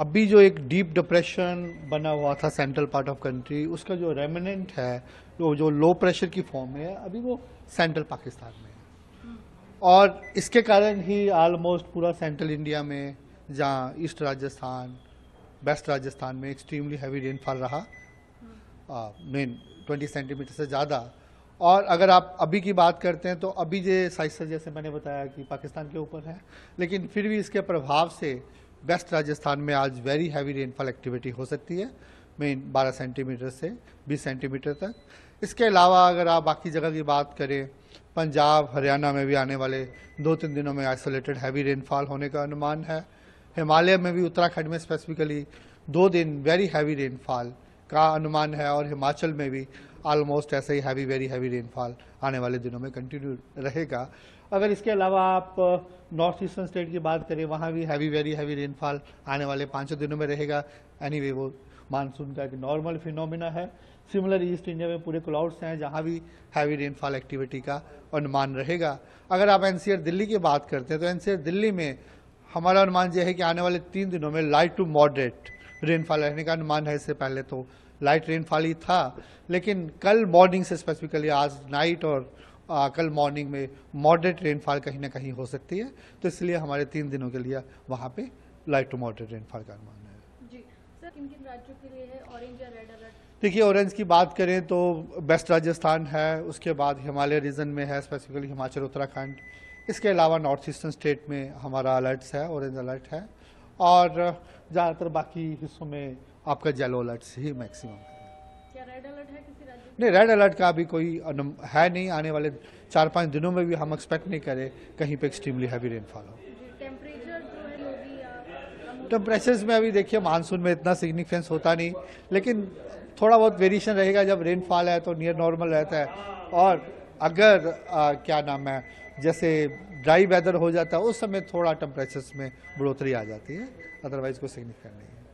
अभी जो एक डीप डिप्रेशन बना हुआ था सेंट्रल पार्ट ऑफ कंट्री उसका जो रेमिनेंट है जो जो लो प्रेशर की फॉर्म में है अभी वो सेंट्रल पाकिस्तान में है और इसके कारण ही आलमोस्ट पूरा सेंट्रल इंडिया में जहाँ ईस्ट राजस्थान वेस्ट राजस्थान में एक्सट्रीमली हैवी रेनफॉल रहा मेन ट्वेंटी सेंटीमीटर से ज़्यादा और अगर आप अभी की बात करते हैं तो अभी जो साइसा जैसे मैंने बताया कि पाकिस्तान के ऊपर है लेकिन फिर भी इसके प्रभाव से वेस्ट राजस्थान में आज वेरी हैवी रेनफॉल एक्टिविटी हो सकती है मेन 12 सेंटीमीटर से 20 सेंटीमीटर तक इसके अलावा अगर आप बाकी जगह की बात करें पंजाब हरियाणा में भी आने वाले दो तीन दिनों में आइसोलेटेड हैवी रेनफॉल होने का अनुमान है हिमालय में भी उत्तराखंड में स्पेसिफिकली दो दिन वेरी हैवी रेनफॉल का अनुमान है और हिमाचल में भी ऑलमोस्ट ऐसे ही हैवी वेरी हैवी रेनफॉल आने वाले दिनों में कंटिन्यू रहेगा अगर इसके अलावा आप नॉर्थ ईस्टर्न स्टेट की बात करें वहाँ भी हैवी वेरी हैवी रेनफॉल आने वाले पाँचों दिनों में रहेगा एनी anyway, वो मानसून का एक नॉर्मल फिनोमिना है सिमिलर ईस्ट इंडिया में पूरे क्लाउड्स हैं जहाँ भी हैवी रेनफॉल एक्टिविटी का अनुमान रहेगा अगर आप एन दिल्ली की बात करते हैं तो एन दिल्ली में हमारा अनुमान यह है कि आने वाले तीन दिनों में लाइट टू मॉडरेट रेनफॉल रहने का अनुमान है इससे पहले तो लाइट रेनफॉल ही था लेकिन कल मॉर्निंग से स्पेसिफिकली आज नाइट और आ, कल मॉर्निंग में मॉडरेट रेनफॉल कहीं ना कहीं हो सकती है तो इसलिए हमारे तीन दिनों के लिए वहाँ पे लाइट टू मॉडरेट रेनफॉल का अनुमान है देखिए ऑरेंज की बात करें तो वेस्ट राजस्थान है उसके बाद हिमालय रीजन में है स्पेसिफिकली हिमाचल उत्तराखंड इसके अलावा नॉर्थ ईस्टर्न स्टेट में हमारा अलर्ट्स है ऑरेंज अलर्ट है और ज़्यादातर बाकी हिस्सों में आपका येलो अलर्ट से ही मैक्सिमम है क्या रेड अलर्ट है किसी राज्य नहीं रेड अलर्ट का अभी कोई है नहीं आने वाले चार पाँच दिनों में भी हम एक्सपेक्ट नहीं करें कहीं पर एक्सट्रीमली हैवी रेनफॉल हो टेम्परेचर्स में अभी देखिए मानसून में इतना सिग्निफिकेंस होता नहीं लेकिन थोड़ा बहुत वेरिएशन रहेगा जब रेनफॉल है तो नियर नॉर्मल रहता है और अगर आ, क्या नाम है जैसे ड्राई वेदर हो जाता है उस समय थोड़ा टेम्परेचर में बढ़ोतरी आ जाती है अदरवाइज कोई सिग्निफिकेंट नहीं है